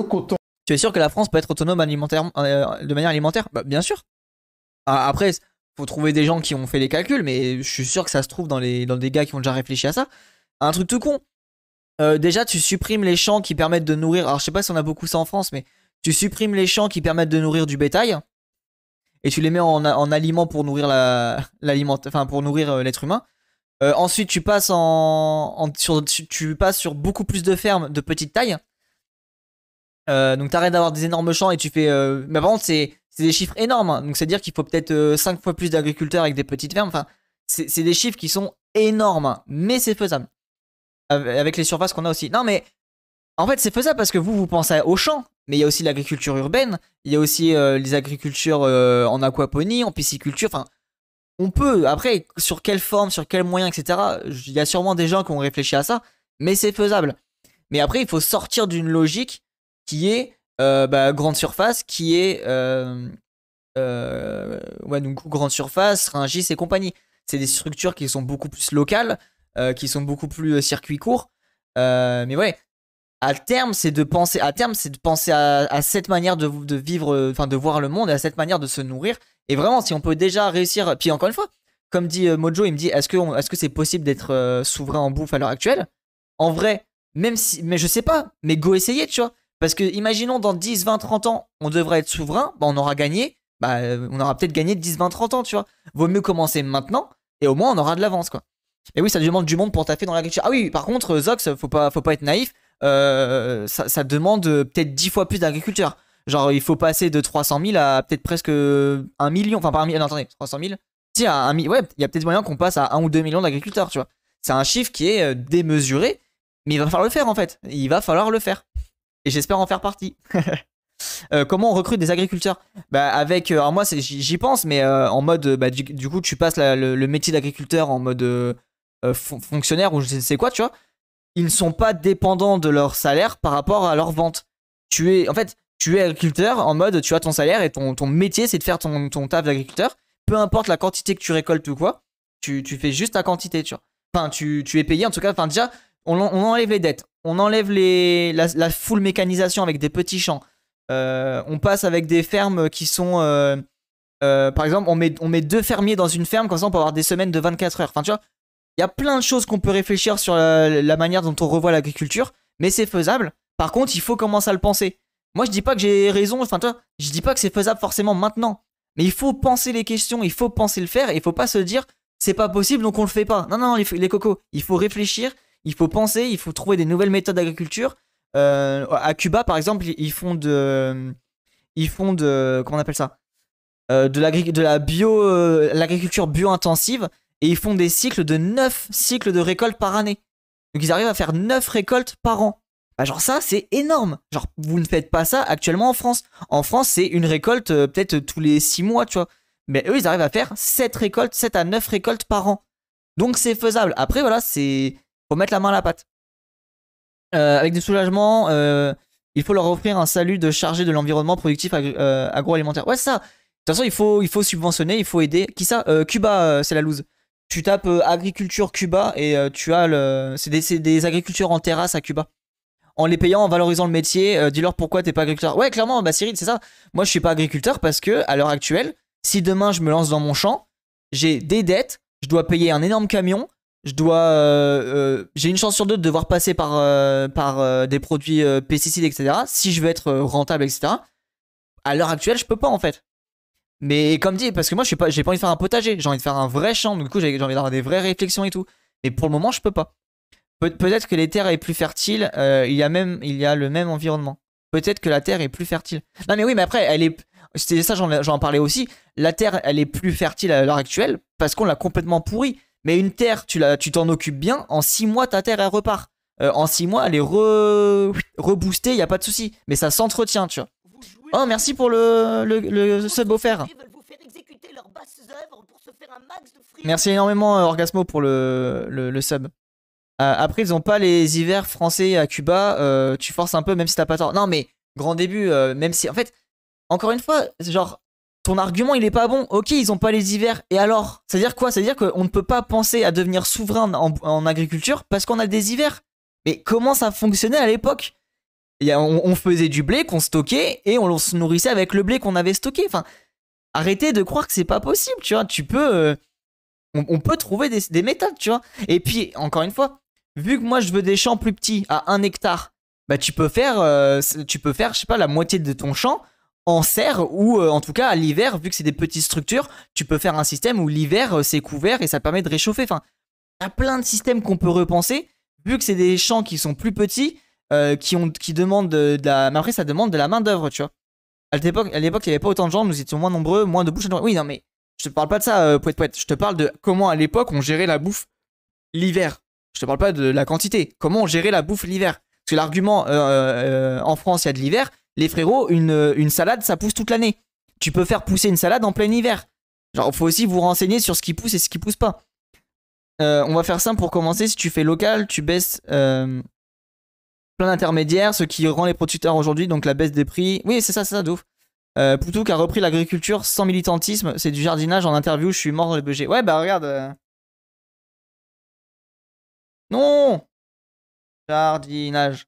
coton. Tu es sûr que la France peut être autonome alimentaire, euh, de manière alimentaire bah, Bien sûr. Ah, après, faut trouver des gens qui ont fait les calculs, mais je suis sûr que ça se trouve dans, les, dans des gars qui ont déjà réfléchi à ça. Un truc tout con. Euh, déjà, tu supprimes les champs qui permettent de nourrir. Alors, je sais pas si on a beaucoup ça en France, mais tu supprimes les champs qui permettent de nourrir du bétail et tu les mets en, en aliment pour nourrir la, enfin pour nourrir euh, l'être humain. ensuite, tu passes en, tu passes sur beaucoup plus de fermes de petite taille euh, donc t'arrêtes d'avoir des énormes champs et tu fais. Euh, mais par contre, c'est des chiffres énormes. Hein. Donc c'est-à-dire qu'il faut peut-être 5 euh, fois plus d'agriculteurs avec des petites fermes. Enfin, c'est des chiffres qui sont énormes, hein. mais c'est faisable. Avec les surfaces qu'on a aussi. Non, mais en fait, c'est faisable parce que vous, vous pensez aux champs, mais il y a aussi l'agriculture urbaine, il y a aussi les agricultures en aquaponie, en pisciculture. Enfin, on peut. Après, sur quelle forme, sur quel moyen, etc. Il y a sûrement des gens qui ont réfléchi à ça, mais c'est faisable. Mais après, il faut sortir d'une logique qui est euh, bah, grande surface, qui est euh, euh, ouais, donc, grande surface, Ringis et compagnie. C'est des structures qui sont beaucoup plus locales, qui sont beaucoup plus circuit court. mais ouais, à terme, c'est de penser à terme, c'est de penser à, cette manière de, vivre, enfin de voir le monde et à cette manière de se nourrir. Et vraiment, si on peut déjà réussir, puis encore une fois, comme dit Mojo, il me dit est-ce que est-ce que c'est possible d'être souverain en bouffe à l'heure actuelle En vrai, même si, mais je sais pas, mais go essayer, tu vois. Parce que imaginons dans 10, 20, 30 ans, on devrait être souverain, bah, on aura gagné, bah, euh, on aura peut-être gagné 10, 20, 30 ans, tu vois. Vaut mieux commencer maintenant, et au moins on aura de l'avance, quoi. Et oui, ça demande du monde pour taffer dans l'agriculture. Ah oui, par contre, euh, Zox, faut pas, faut pas être naïf, euh, ça, demande peut-être 10 fois plus d'agriculteurs. Genre, il faut passer de 300 000 à peut-être presque 1 million, enfin, parmi, million, attendez, 300 000 si, à ouais, il y a peut-être moyen qu'on passe à 1 ou 2 millions d'agriculteurs, tu vois. C'est un chiffre qui est démesuré, mais il va falloir le faire en fait. Il va falloir le faire et j'espère en faire partie. Euh, comment on recrute des agriculteurs bah, avec, euh, alors moi j'y pense, mais euh, en mode, bah, du, coup tu passes le, métier d'agriculteur en mode fonctionnaire ou je sais quoi, tu vois. Ils ne sont pas dépendants de leur salaire par rapport à leur vente. Tu es, en fait, tu es agriculteur en mode, tu as ton salaire et ton, ton métier c'est de faire ton, ton taf d'agriculteur. Peu importe la quantité que tu récoltes ou quoi, tu, fais juste ta quantité, tu vois. Enfin, tu, tu es payé en tout cas, enfin déjà, on, enlève les dettes, on enlève les, la, full mécanisation avec des petits champs, euh, on passe avec des fermes qui sont... Euh, euh, par exemple, on met, on met deux fermiers dans une ferme, comme ça on peut avoir des semaines de 24 heures. Enfin, tu vois, il y a plein de choses qu'on peut réfléchir sur la, manière dont on revoit l'agriculture, mais c'est faisable. Par contre, il faut commencer à le penser. Moi, je dis pas que j'ai raison, enfin, toi, je dis pas que c'est faisable forcément maintenant. Mais il faut penser les questions, il faut penser le faire, et il faut pas se dire c'est pas possible donc on le fait pas. Non, non, les cocos, il faut réfléchir, il faut penser, il faut trouver des nouvelles méthodes d'agriculture. Euh, à Cuba, par exemple, ils font de. Ils font de. Comment on appelle ça euh, de, la bio. Euh, l'agriculture bio-intensive. Et ils font des cycles de 9 cycles de récolte par année. Donc ils arrivent à faire 9 récoltes par an. Bah, genre, ça, c'est énorme. Genre, vous ne faites pas ça actuellement en France. En France, c'est une récolte peut-être tous les 6 mois, tu vois. Mais eux, ils arrivent à faire 7 récoltes, 7 à 9 récoltes par an. Donc c'est faisable. Après, voilà, c'est faut mettre la main à la pâte. Euh, avec des soulagements, euh, il faut leur offrir un salut de chargé de l'environnement productif euh, agroalimentaire. Ouais, ça. De toute façon, il faut, il faut subventionner, il faut aider. Qui ça Cuba, c'est la loose. Tu tapes agriculture Cuba et tu as le. C'est des, des, agricultures en terrasse à Cuba. En les payant, en valorisant le métier, dis-leur pourquoi t'es pas agriculteur. Ouais, clairement, bah Cyril, c'est ça. Moi, je suis pas agriculteur parce que, à l'heure actuelle, si demain je me lance dans mon champ, j'ai des dettes, je dois payer un énorme camion, je dois, euh, euh, j'ai une chance sur deux de devoir passer par, euh, par des produits pesticides, etc. Si je veux être rentable, etc. À l'heure actuelle, je peux pas en fait. Mais comme dit, parce que moi, je suis pas, j'ai pas envie de faire un potager, j'ai envie de faire un vrai champ. du coup, j'ai, envie d'avoir des vraies réflexions et tout. Mais pour le moment, je peux pas. peut-être que les terres est plus fertile. il y a même, il y a le même environnement. Peut-être que la terre est plus fertile. Non, mais oui, mais après, elle est. C'était ça, j'en parlais aussi. La terre, elle est plus fertile à l'heure actuelle parce qu'on l'a complètement pourrie. Mais une terre, tu la, tu t'en occupes bien. En 6 mois, ta terre, elle repart. Euh, en 6 mois, elle est re... reboostée, il n'y a pas de souci. Mais ça s'entretient, tu vois. Oh, merci pour le, le, le sub offert. Merci énormément, euh, Orgasmo, pour le, le, le sub. Euh, après, ils ont pas les hivers français à Cuba. tu forces un peu, même si t'as pas tort. Non, mais grand début, même si. En fait, encore une fois, genre, ton argument il est pas bon. Ok, ils ont pas les hivers. Et alors C'est-à-dire quoi C'est-à-dire qu'on ne peut pas penser à devenir souverain en, agriculture parce qu'on a des hivers. Mais comment ça fonctionnait à l'époque on, faisait du blé qu'on stockait et on se nourrissait avec le blé qu'on avait stocké. Enfin, arrêtez de croire que c'est pas possible, tu vois. Tu peux. Euh, on, peut trouver des, méthodes, tu vois. Et puis, encore une fois, vu que moi je veux des champs plus petits à un hectare, bah tu peux faire. Euh, tu peux faire, je sais pas, la moitié de ton champ en serre ou euh, en tout cas à l'hiver, vu que c'est des petites structures, tu peux faire un système où l'hiver euh, c'est couvert et ça permet de réchauffer. Enfin, il y a plein de systèmes qu'on peut repenser, vu que c'est des champs qui sont plus petits, euh, qui, ont, qui demandent de, la. ça demande de la main-d'œuvre, tu vois. À l'époque, il n'y avait pas autant de gens, nous étions moins nombreux, moins de bouches. Oui, non, mais je te parle pas de ça, poète poète. Je te parle de comment à l'époque on gérait la bouffe l'hiver. Je te parle pas de la quantité. Comment on gérait la bouffe l'hiver. Parce que l'argument en France, il y a de l'hiver les frérots, une, euh, une salade, ça pousse toute l'année. Tu peux faire pousser une salade en plein hiver. Genre, faut aussi vous renseigner sur ce qui pousse et ce qui pousse pas. Euh, on va faire simple pour commencer. Si tu fais local, tu baisses euh, plein d'intermédiaires, ce qui rend les producteurs aujourd'hui, donc la baisse des prix. Oui, c'est ça, c'est ça, douf Poutou qui a repris l'agriculture sans militantisme, c'est du jardinage en interview, je suis mort dans le budget. Ouais, bah regarde. Non Jardinage.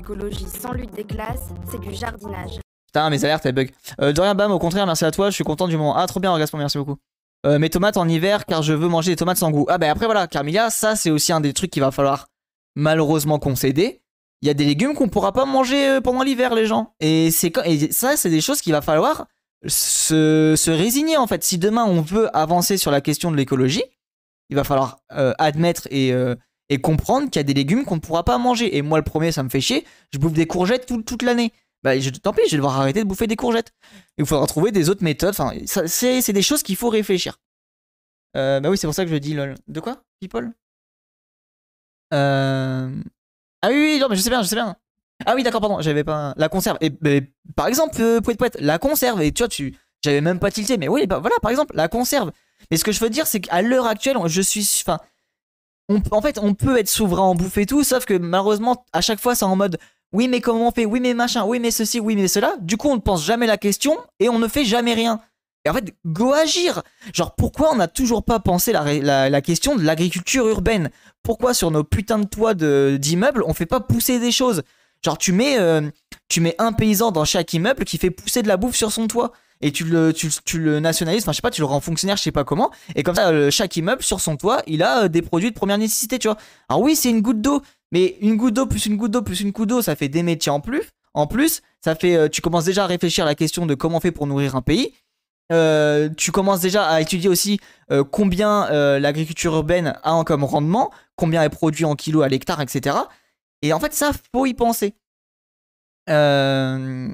Écologie sans lutte des classes, c'est du jardinage. Putain, mes alertes, elles bug. Euh, Dorian Bam, au contraire, merci à toi, je suis content du moment. Ah, trop bien, Orgasme, merci beaucoup. Euh, mes tomates en hiver, car je veux manger des tomates sans goût. Ah, ben après, voilà, Carmilla, ça, c'est aussi un des trucs qu'il va falloir malheureusement concéder. Il y a des légumes qu'on pourra pas manger euh, pendant l'hiver, les gens. Et, c'est ça, c'est des choses qu'il va falloir se, résigner, en fait. Si demain on veut avancer sur la question de l'écologie, il va falloir admettre et et comprendre qu'il y a des légumes qu'on ne pourra pas manger. Et moi, le premier, ça me fait chier. Je bouffe des courgettes toute l'année. Bah, je, tant pis, je vais devoir arrêter de bouffer des courgettes. Il faudra trouver des autres méthodes. Enfin, c'est des choses qu'il faut réfléchir. Euh, bah oui, c'est pour ça que je dis lol. De quoi People euh, Ah oui, non, mais je sais bien, je sais bien. Ah oui, d'accord, pardon, j'avais pas. La conserve. Et, bah, par exemple, euh, poète la conserve. Et tu vois, tu. J'avais même pas tilté, mais oui, bah, voilà, par exemple, la conserve. Mais ce que je veux dire, c'est qu'à l'heure actuelle, je suis. Enfin, en fait, on peut être souverain, en et tout, sauf que malheureusement, à chaque fois, c'est en mode oui, mais comment on fait Oui, mais machin, oui, mais ceci, oui, mais cela. Du coup, on ne pense jamais la question et on ne fait jamais rien. Et en fait, go agir Genre, pourquoi on n'a toujours pas pensé la, question de l'agriculture urbaine Pourquoi sur nos putains de toits d'immeubles, on ne fait pas pousser des choses Genre, tu mets, euh, tu mets un paysan dans chaque immeuble qui fait pousser de la bouffe sur son toit et tu le, tu, nationalises, enfin je sais pas, tu le rends fonctionnaire, je sais pas comment, et comme ça, euh, chaque immeuble sur son toit, il a euh, des produits de première nécessité, tu vois. Alors oui, c'est une goutte d'eau, mais une goutte d'eau plus une goutte d'eau plus une goutte d'eau, ça fait des métiers en plus. En plus, ça fait, euh, tu commences déjà à réfléchir à la question de comment on fait pour nourrir un pays. tu commences déjà à étudier aussi combien l'agriculture urbaine a en comme rendement, combien est produit en kilos à l'hectare, etc. Et en fait, ça, faut y penser. Euh,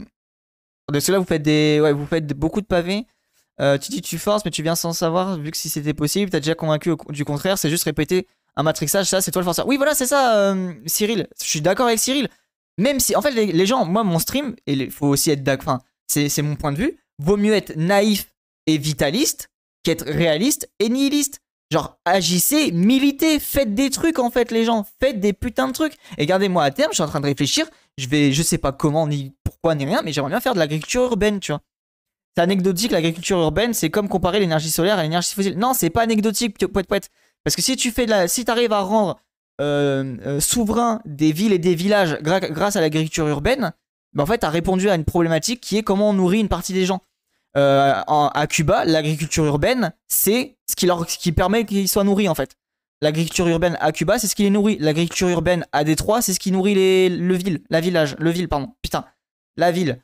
de cela vous faites, des... vous faites beaucoup de pavés. Euh, tu dis tu forces, mais tu viens sans savoir, vu que si c'était possible, t'as déjà convaincu du contraire, c'est juste répéter un matrixage, ça c'est toi le forceur. Oui, voilà, c'est ça, euh, Cyril. Je suis d'accord avec Cyril. Même si, en fait, les, gens, moi, mon stream, il faut aussi être d'accord, c'est mon point de vue, vaut mieux être naïf et vitaliste qu'être réaliste et nihiliste. Genre, agissez, militez, faites des trucs en fait, les gens, faites des putains de trucs. Et gardez moi à terme, je suis en train de réfléchir, je vais, je sais pas comment, ni pourquoi ni rien, mais j'aimerais bien faire de l'agriculture urbaine, tu vois. C'est anecdotique, l'agriculture urbaine, c'est comme comparer l'énergie solaire à l'énergie fossile. Non, c'est pas anecdotique, poète poète. Parce que si tu fais la, si arrives à rendre euh, euh, souverain des villes et des villages grâce à l'agriculture urbaine, ben en fait, tu as répondu à une problématique qui est comment on nourrit une partie des gens. Euh, à Cuba, l'agriculture urbaine, c'est ce qui, leur, ce qui permet qu'ils soient nourris, en fait. L'agriculture urbaine à Cuba, c'est ce qui les nourrit. L'agriculture urbaine à Détroit, c'est ce qui nourrit les, le ville, la village, le ville, pardon. Putain, la ville.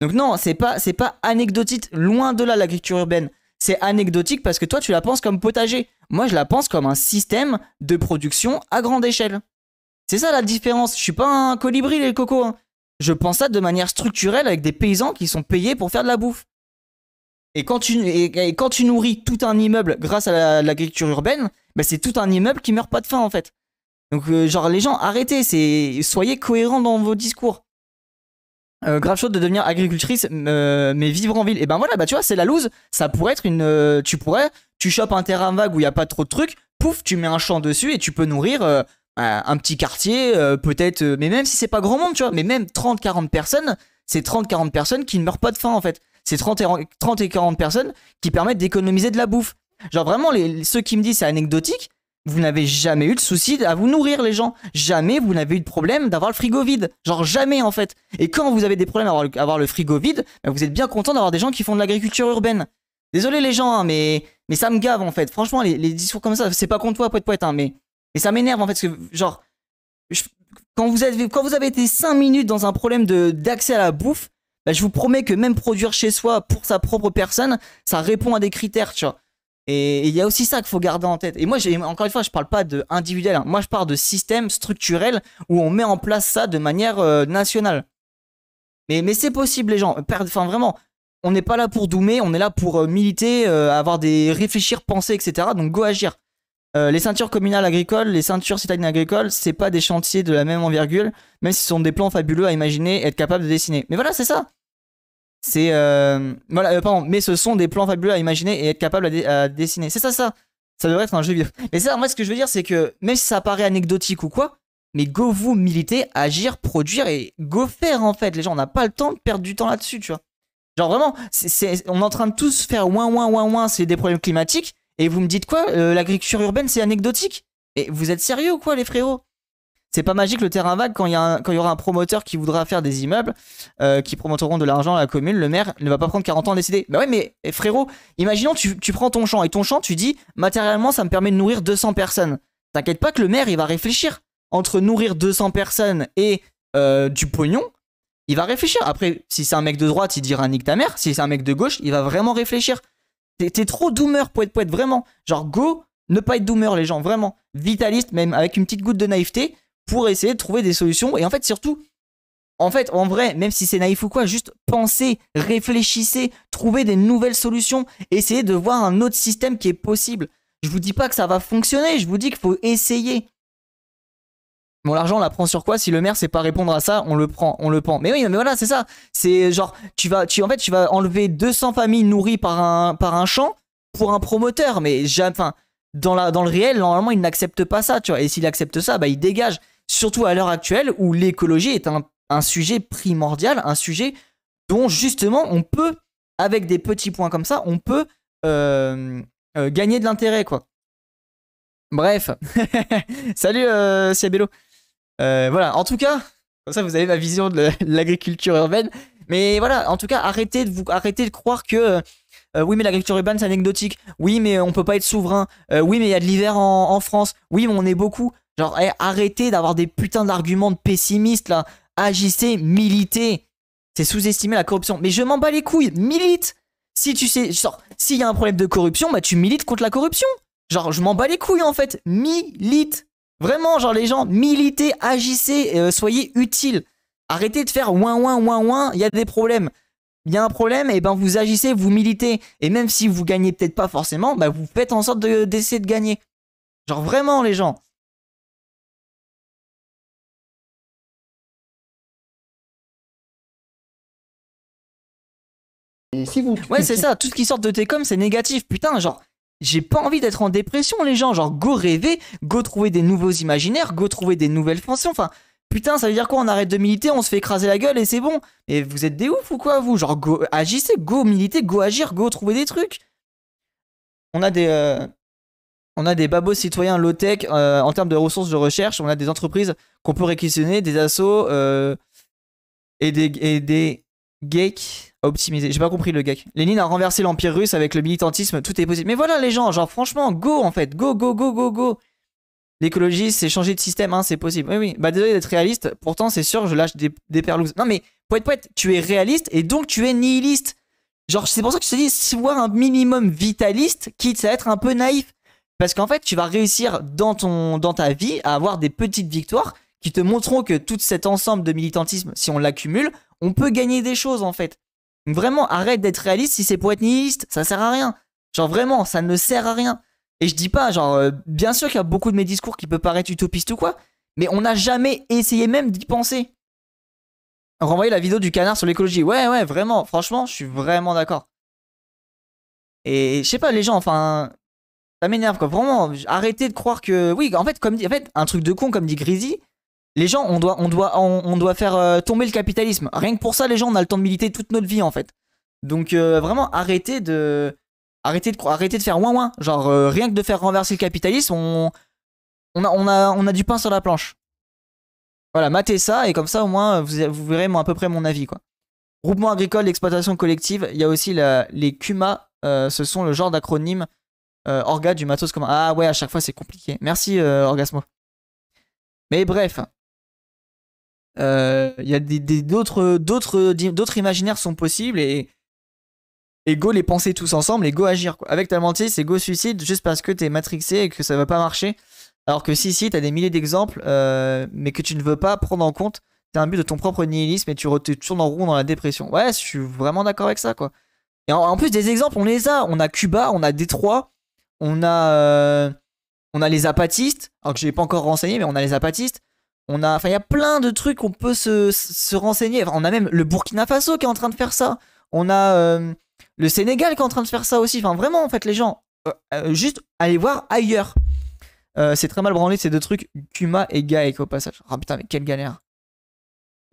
Donc non, c'est pas, pas anecdotique, loin de là l'agriculture urbaine. C'est anecdotique parce que toi tu la penses comme potager. Moi je la pense comme un système de production à grande échelle. C'est ça la différence. Je suis pas un colibri les cocos. Hein. Je pense ça de manière structurelle avec des paysans qui sont payés pour faire de la bouffe. Et quand tu, et, nourris tout un immeuble grâce à l'agriculture urbaine, bah, c'est tout un immeuble qui meurt pas de faim en fait. Donc euh, genre les gens arrêtez, soyez cohérents dans vos discours euh, grave chose de devenir agricultrice, euh, mais vivre en ville. Et ben voilà, bah tu vois, c'est la loose. Ça pourrait être une. Euh, tu pourrais, tu chopes un terrain vague où il n'y a pas trop de trucs, pouf, tu mets un champ dessus et tu peux nourrir euh, bah, un petit quartier, peut-être. mais même si c'est pas grand monde, tu vois, mais même 30-40 personnes, c'est 30-40 personnes qui ne meurent pas de faim en fait. C'est 30 et, 30 et 40 personnes qui permettent d'économiser de la bouffe. Genre vraiment, les- ceux qui me disent c'est anecdotique, vous n'avez jamais eu le souci à vous nourrir, les gens. Jamais vous n'avez eu de problème d'avoir le frigo vide. Genre jamais en fait. Et quand vous avez des problèmes à avoir le, frigo vide, ben, vous êtes bien content d'avoir des gens qui font de l'agriculture urbaine. Désolé les gens, hein, mais, mais ça me gave en fait. Franchement, les, discours comme ça, c'est pas contre toi, poète poète, hein, mais, mais ça m'énerve en fait. Parce que, genre, quand, vous avez, quand vous avez été 5 minutes dans un problème d'accès à la bouffe, ben, je vous promets que même produire chez soi pour sa propre personne, ça répond à des critères, tu vois. Et il y a aussi ça qu'il faut garder en tête. Et moi, encore une fois, je ne parle pas d'individuel. Hein. Moi, je parle de système structurel où on met en place ça de manière euh, nationale. Mais, c'est possible, les gens. Enfin, vraiment, on n'est pas là pour doumer, on est là pour euh, militer, euh, avoir des réfléchir, penser, etc. Donc, go agir. les ceintures communales agricoles, les ceintures citadines agricoles, ce c'est pas des chantiers de la même envergure, même si ce sont des plans fabuleux à imaginer et être capable de dessiner. Mais voilà, c'est ça. C'est euh, voilà, euh, pardon, mais ce sont des plans fabuleux à imaginer et être capable à, dessiner. C'est ça, ça. Ça devrait être un jeu vidéo. Mais ça, moi, ce que je veux dire, c'est que même si ça paraît anecdotique ou quoi, mais go vous militer, agir, produire et go faire en fait. Les gens, on n'a pas le temps de perdre du temps là-dessus, tu vois. Genre vraiment, on est en train de tous faire ouin ouin ouin ouin, c'est des problèmes climatiques. Et vous me dites quoi euh, L'agriculture urbaine, c'est anecdotique Et vous êtes sérieux ou quoi, les frérots c'est pas magique le terrain vague quand il y, y aura un promoteur qui voudra faire des immeubles euh, qui promoteront de l'argent à la commune. Le maire ne va pas prendre 40 ans à décider. Bah ouais, mais eh, frérot, imaginons tu, tu prends ton champ et ton champ, tu dis matériellement ça me permet de nourrir 200 personnes. T'inquiète pas que le maire il va réfléchir entre nourrir 200 personnes et euh, du pognon. Il va réfléchir. Après, si c'est un mec de droite, il dira nique ta mère. Si c'est un mec de gauche, il va vraiment réfléchir. T'es trop doomer, poète, poète, vraiment. Genre, go, ne pas être doomer, les gens, vraiment. Vitaliste, même avec une petite goutte de naïveté pour essayer de trouver des solutions. Et en fait, surtout, en fait, en vrai, même si c'est naïf ou quoi, juste pensez, réfléchissez, trouvez des nouvelles solutions, essayez de voir un autre système qui est possible. Je vous dis pas que ça va fonctionner, je vous dis qu'il faut essayer. Bon, l'argent, on la prend sur quoi Si le maire sait pas répondre à ça, on le prend, on le prend Mais oui, mais voilà, c'est ça. C'est genre, tu vas, tu, en fait, tu vas enlever 200 familles nourries par un, par un champ pour un promoteur. Mais, enfin, dans, la, dans le réel, normalement, il n'accepte pas ça, tu vois. Et s'il accepte ça, bah, il dégage surtout à l'heure actuelle où l'écologie est un, sujet primordial, un sujet dont justement on peut, avec des petits points comme ça, on peut euh, euh, gagner de l'intérêt, quoi. Bref, salut euh, Ciabello. Euh, voilà, en tout cas, comme ça vous avez ma vision de l'agriculture urbaine. Mais voilà, en tout cas, arrêtez de, vous, arrêtez de croire que oui, mais l'agriculture urbaine, c'est anecdotique. Oui, mais on peut pas être souverain. oui, mais il y a de l'hiver en, France. Oui, mais on est beaucoup. Genre, eh, arrêtez d'avoir des putains d'arguments de pessimistes là. Agissez, militez. C'est sous-estimer la corruption. Mais je m'en bats les couilles, milite. Si tu sais, genre, s'il y a un problème de corruption, bah tu milites contre la corruption. Genre, je m'en bats les couilles en fait. Milite. Vraiment, genre les gens, militez, agissez, euh, soyez utiles. Arrêtez de faire ouin ouin ouin ouin, il y a des problèmes. Il y a un problème, et eh ben vous agissez, vous militez. Et même si vous gagnez peut-être pas forcément, bah vous faites en sorte d'essayer de gagner. Genre vraiment les gens. Ouais, c'est ça. Tout ce qui sort de tes c'est négatif. Putain, genre. J'ai pas envie d'être en dépression, les gens. Genre, go rêver, go trouver des nouveaux imaginaires, go trouver des nouvelles fonctions. Enfin, putain, ça veut dire quoi On arrête de militer, on se fait écraser la gueule et c'est bon. Mais vous êtes des ouf ou quoi, vous Genre, go, agissez, go militer, go agir, go trouver des trucs. On a des. Euh, on a des babos citoyens low-tech euh, en termes de ressources de recherche. On a des entreprises qu'on peut réquisitionner, des assos euh, et des, et des geeks optimiser. J'ai pas compris le gag. Lénine a renversé l'empire russe avec le militantisme, tout est possible. Mais voilà les gens, genre franchement, go en fait, go, go, go, go, go. L'écologie, c'est changer de système, hein, c'est possible. Oui, oui. Bah désolé d'être réaliste, pourtant c'est sûr, je lâche des, des perlouses. Non mais, poète poète, tu es réaliste et donc tu es nihiliste. Genre, c'est pour ça que je te dis, sois un minimum vitaliste, quitte à être un peu naïf. Parce qu'en fait, tu vas réussir dans, ton, dans ta vie à avoir des petites victoires qui te montreront que tout cet ensemble de militantisme, si on l'accumule, on peut gagner des choses en fait. Vraiment, arrête d'être réaliste si c'est pour être nihiliste, ça sert à rien. Genre vraiment, ça ne sert à rien. Et je dis pas, genre, euh, bien sûr qu'il y a beaucoup de mes discours qui peuvent paraître utopistes ou quoi, mais on n'a jamais essayé même d'y penser. Renvoyer la vidéo du canard sur l'écologie. Ouais, ouais, vraiment, franchement, je suis vraiment d'accord. Et je sais pas, les gens, enfin, ça m'énerve quoi. Vraiment, arrêtez de croire que. Oui, en fait, comme en fait, un truc de con, comme dit Grizzly, les gens, on doit, on doit, on, doit faire euh, tomber le capitalisme. Rien que pour ça, les gens, on a le temps de militer toute notre vie en fait. Donc euh, vraiment, arrêtez de, arrêtez de, arrêtez de faire ouin ouin. Genre euh, rien que de faire renverser le capitalisme, on, a, on a, on a du pain sur la planche. Voilà, matez ça et comme ça au moins vous, verrez à peu près mon avis quoi. Groupement agricole, exploitation collective. Il y a aussi les CUMA. ce sont le genre d'acronyme Orga du matos commun. Ah ouais, à chaque fois c'est compliqué. Merci Orgasmo. Mais bref, euh, il y a d'autres, d'autres, d'autres imaginaires sont possibles et, go les penser tous ensemble et go agir. Avec ta mentie, c'est go suicide juste parce que t'es matrixé et que ça va pas marcher. Alors que si, si, t'as des milliers d'exemples, euh, mais que tu ne veux pas prendre en compte, t'es un but de ton propre nihilisme et tu tournes en rond dans la dépression. Ouais, je suis vraiment d'accord avec ça, quoi. Et en, plus, des exemples, on les a. On a Cuba, on a Détroit, on a, euh, on a les apatistes, alors que je pas encore renseigné, mais on a les apatistes, on a, enfin, il y a plein de trucs qu'on peut se, renseigner. on a même le Burkina Faso qui est en train de faire ça. On a euh, le Sénégal qui est en train de faire ça aussi. Enfin, vraiment, en fait, les gens, euh, euh, juste allez voir ailleurs. c'est très mal branlé ces deux trucs, Kuma et Gaek au passage. Ah putain, mais quelle galère.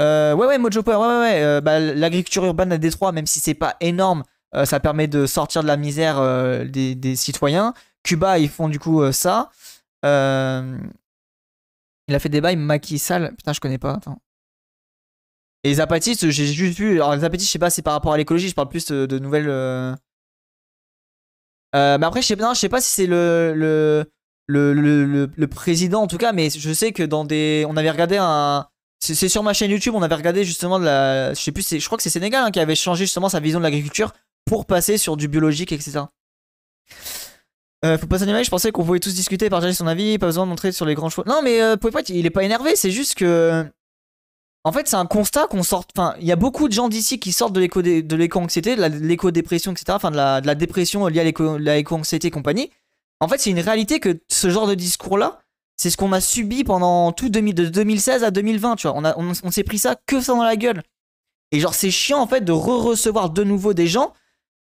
ouais, ouais, Mojo Power, ouais, ouais. Bah, l'agriculture urbaine à Détroit, même si c'est pas énorme, ça permet de sortir de la misère des, des, citoyens. Cuba, ils font du coup ça. Euh, il a fait des bails Macky sale. Putain, je connais pas. Et les apatistes, j'ai juste vu. Alors, les apatistes, je sais pas, c'est par rapport à l'écologie. Je parle plus euh, de, nouvelles. Euh, euh, mais après, je sais, je sais pas si c'est le le, le, le, président en tout cas, mais je sais que dans des. On avait regardé un. C'est sur ma chaîne YouTube, on avait regardé justement de la. Je sais plus, je crois que c'est Sénégal hein, qui avait changé justement sa vision de l'agriculture pour passer sur du biologique, etc. Euh, faut pas s'animer, je pensais qu'on pouvait tous discuter, partager son avis, pas besoin de montrer sur les grands choix. Non, mais euh, Pouet il est pas énervé, c'est juste que. En fait, c'est un constat qu'on sort. Enfin, il y a beaucoup de gens d'ici qui sortent de l'éco-anxiété, de l'éco-dépression, etc. Enfin, de la, de la, dépression liée à l'éco-anxiété et compagnie. En fait, c'est une réalité que ce genre de discours-là, c'est ce qu'on a subi pendant tout de 2016 à 2020, tu vois. On, a, on, on s'est pris ça que ça dans la gueule. Et genre, c'est chiant, en fait, de re-recevoir de nouveau des gens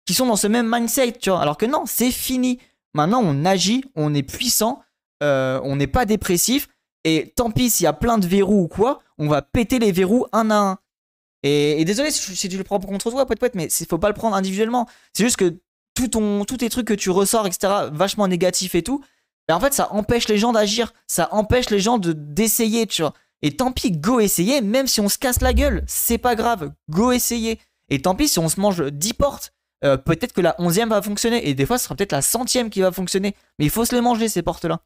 qui sont dans ce même mindset, tu vois. Alors que non, c'est fini. Maintenant, on agit, on est puissant, euh, on n'est pas dépressif. Et tant pis s'il y a plein de verrous ou quoi, on va péter les verrous un à un. Et, désolé si tu le prends contre toi, poète poète, mais faut pas le prendre individuellement. C'est juste que tout tous tes trucs que tu ressors, etc., vachement négatif et tout, ben, en fait, ça empêche les gens d'agir. Ça empêche les gens de d'essayer, tu vois. Et tant pis, go essayer, même si on se casse la gueule, c'est pas grave, go essayer. Et tant pis si on se mange 10 portes, euh, peut-être que la onzième va fonctionner, et des fois ce sera peut-être la centième qui va fonctionner, mais il faut se les manger ces portes-là.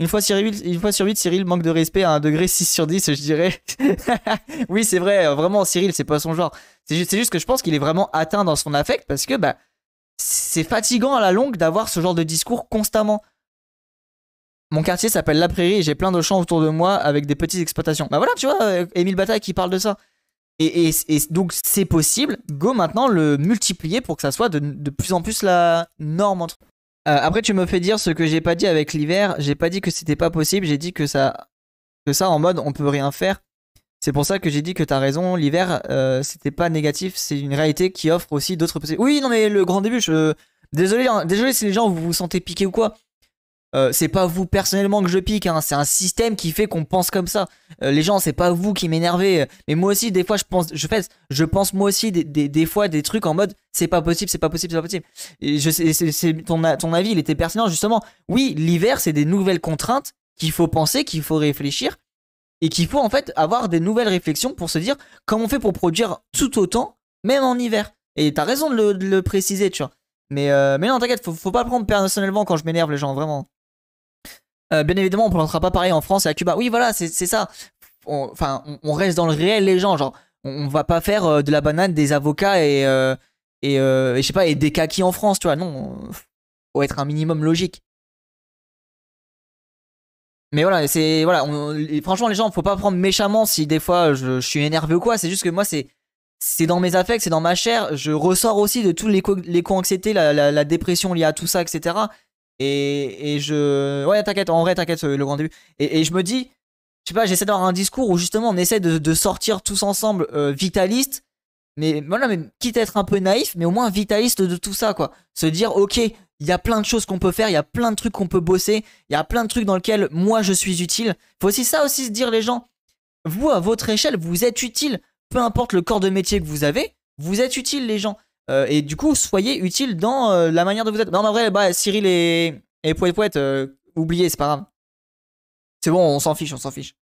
Une fois, une fois sur 8, Cyril manque de respect à un degré 6 sur 10, je dirais. oui, c'est vrai, euh, vraiment, Cyril, c'est pas son genre. C'est juste, que je pense qu'il est vraiment atteint dans son affect parce que bah, c'est fatigant à la longue d'avoir ce genre de discours constamment. Mon quartier s'appelle La Prairie et j'ai plein de champs autour de moi avec des petites exploitations. Bah voilà, tu vois, euh, Émile Bataille qui parle de ça. Et, donc c'est possible, go maintenant le multiplier pour que ça soit de, plus en plus la norme entre. Euh, après tu me fais dire ce que j'ai pas dit avec l'hiver, j'ai pas dit que c'était pas possible, j'ai dit que ça, que ça en mode on peut rien faire. C'est pour ça que j'ai dit que t'as raison, l'hiver euh, c'était pas négatif, c'est une réalité qui offre aussi d'autres possibilités. Oui non mais le grand début, je... désolé, hein. désolé si les gens vous vous sentez piqué ou quoi, euh, c'est pas vous personnellement que je pique, hein. c'est un système qui fait qu'on pense comme ça. Euh, les gens, c'est pas vous qui m'énervez. Mais moi aussi, des fois, je pense, je fais, je pense moi aussi des, des, des fois des trucs en mode c'est pas possible, c'est pas possible, c'est pas possible. Et je, c'est, ton, ton avis, il était pertinent justement. Oui, l'hiver, c'est des nouvelles contraintes qu'il faut penser, qu'il faut réfléchir et qu'il faut en fait avoir des nouvelles réflexions pour se dire comment on fait pour produire tout autant, même en hiver. Et t'as raison de le, préciser, tu vois. Mais, euh, mais non, t'inquiète, faut, faut pas prendre personnellement quand je m'énerve, les gens, vraiment. Euh, bien évidemment, on ne plantera pas pareil en France et à Cuba. Oui, voilà, c'est ça. Enfin, on, reste dans le réel, les gens. Genre, on, ne va pas faire euh, de la banane, des avocats et, euh, et, je sais pas, et des kakis en France, tu vois. Non, faut être un minimum logique. Mais voilà, c'est voilà, on, franchement les gens, faut pas prendre méchamment si des fois je, suis énervé ou quoi. C'est juste que moi c'est c'est dans mes affects, c'est dans ma chair. Je ressors aussi de tous les co la, la, la, dépression liée à tout ça, etc. Et, je. Ouais, t'inquiète, en vrai, t'inquiète, le grand début. Et, je me dis, je sais pas, j'essaie d'avoir un discours où justement on essaie de, sortir tous ensemble euh, vitaliste, mais voilà, mais quitte à être un peu naïf, mais au moins vitaliste de tout ça, quoi. Se dire, ok, il y a plein de choses qu'on peut faire, il y a plein de trucs qu'on peut bosser, il y a plein de trucs dans lesquels moi je suis utile. Faut aussi ça aussi se dire, les gens, vous à votre échelle, vous êtes utile, peu importe le corps de métier que vous avez, vous êtes utile, les gens. Euh, et du coup, soyez utile dans euh, la manière de vous être. Non, en vrai, bah, Cyril et, et Pouet euh, oubliez, c'est pas grave. C'est bon, on s'en fiche, on s'en fiche.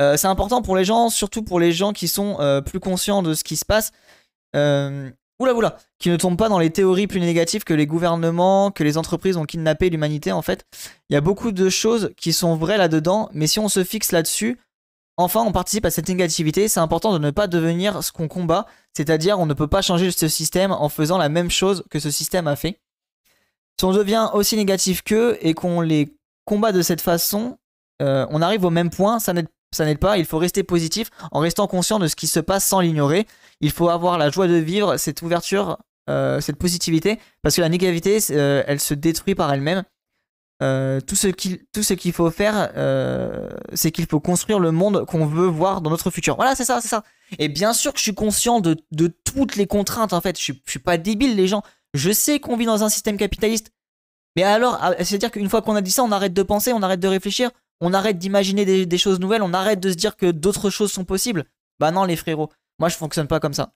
c'est important pour les gens, surtout pour les gens qui sont plus conscients de ce qui se passe. oula, oula, qui ne tombent pas dans les théories plus négatives que les gouvernements, que les entreprises ont kidnappé l'humanité, en fait. Il y a beaucoup de choses qui sont vraies là-dedans, mais si on se fixe là-dessus, Enfin, on participe à cette négativité, c'est important de ne pas devenir ce qu'on combat, c'est-à-dire on ne peut pas changer ce système en faisant la même chose que ce système a fait. Si on devient aussi négatif qu'eux et qu'on les combat de cette façon, euh, on arrive au même point, ça n'aide pas, il faut rester positif en restant conscient de ce qui se passe sans l'ignorer. Il faut avoir la joie de vivre cette ouverture, euh, cette positivité, parce que la négativité, euh, elle se détruit par elle-même. Euh, tout ce qu'il tout faut faire, euh, c'est qu'il faut construire le monde qu'on veut voir dans notre futur. Voilà, c'est ça, c'est ça. Et bien sûr que je suis conscient de, toutes les contraintes en fait. Je, ne suis pas débile les gens. Je sais qu'on vit dans un système capitaliste. Mais alors, ah, c'est-à-dire qu'une fois qu'on a dit ça, on arrête de penser, on arrête de réfléchir, on arrête d'imaginer des, choses nouvelles, on arrête de se dire que d'autres choses sont possibles. Bah non les frérots, moi je fonctionne pas comme ça.